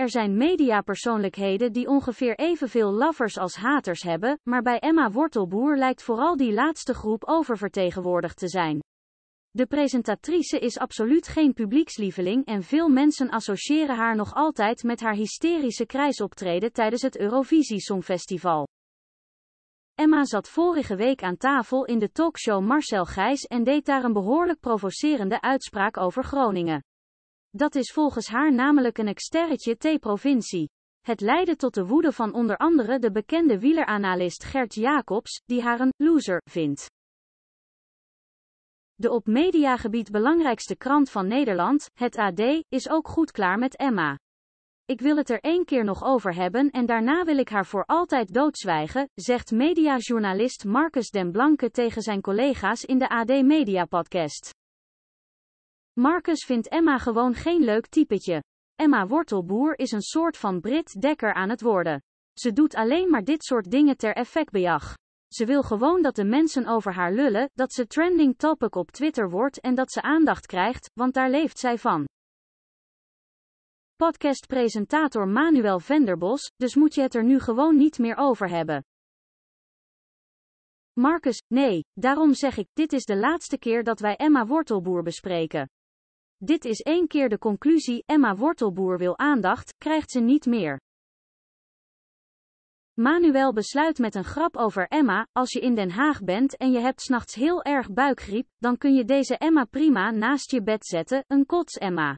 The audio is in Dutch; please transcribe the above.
Er zijn mediapersoonlijkheden die ongeveer evenveel lovers als haters hebben, maar bij Emma Wortelboer lijkt vooral die laatste groep oververtegenwoordigd te zijn. De presentatrice is absoluut geen publiekslieveling en veel mensen associëren haar nog altijd met haar hysterische krijsoptreden tijdens het Eurovisie Songfestival. Emma zat vorige week aan tafel in de talkshow Marcel Gijs en deed daar een behoorlijk provocerende uitspraak over Groningen. Dat is volgens haar namelijk een exterretje T-provincie. Het leidde tot de woede van onder andere de bekende wieleranalist Gert Jacobs, die haar een loser vindt. De op mediagebied belangrijkste krant van Nederland, het AD, is ook goed klaar met Emma. Ik wil het er één keer nog over hebben en daarna wil ik haar voor altijd doodzwijgen, zegt mediajournalist Marcus Den Blanke tegen zijn collega's in de AD Media Podcast. Marcus vindt Emma gewoon geen leuk typetje. Emma Wortelboer is een soort van Brit Dekker aan het worden. Ze doet alleen maar dit soort dingen ter effectbejag. Ze wil gewoon dat de mensen over haar lullen, dat ze trending topic op Twitter wordt en dat ze aandacht krijgt, want daar leeft zij van. Podcastpresentator Manuel Venderbos, dus moet je het er nu gewoon niet meer over hebben. Marcus, nee, daarom zeg ik, dit is de laatste keer dat wij Emma Wortelboer bespreken. Dit is één keer de conclusie, Emma Wortelboer wil aandacht, krijgt ze niet meer. Manuel besluit met een grap over Emma, als je in Den Haag bent en je hebt s'nachts heel erg buikgriep, dan kun je deze Emma prima naast je bed zetten, een kots-Emma.